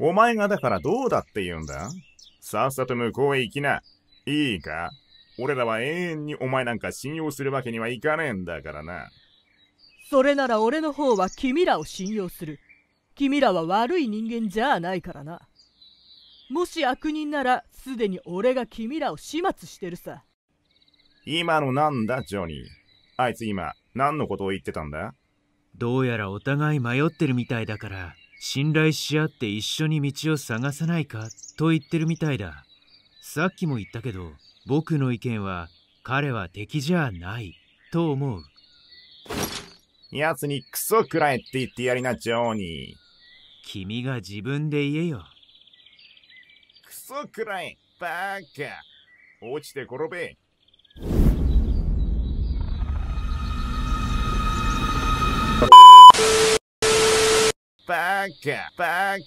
お前がだからどうだって言うんださっさと向こうへ行きな。いいか俺らは永遠にお前なんか信用するわけにはいかねえんだからな。それなら俺の方は君らを信用する。君らは悪い人間じゃないからな。もし悪人ならすでに俺が君らを始末してるさ。今のなんだ、ジョニー。あいつ今、何のことを言ってたんだどうやらお互い迷ってるみたいだから、信頼し合って一緒に道を探さないかと言ってるみたいださっきも言ったけど僕の意見は彼は敵じゃないと思う奴にクソくらえって言ってやりなジョーニー君が自分で言えよクソくらえバカ落ちて転べ back, back.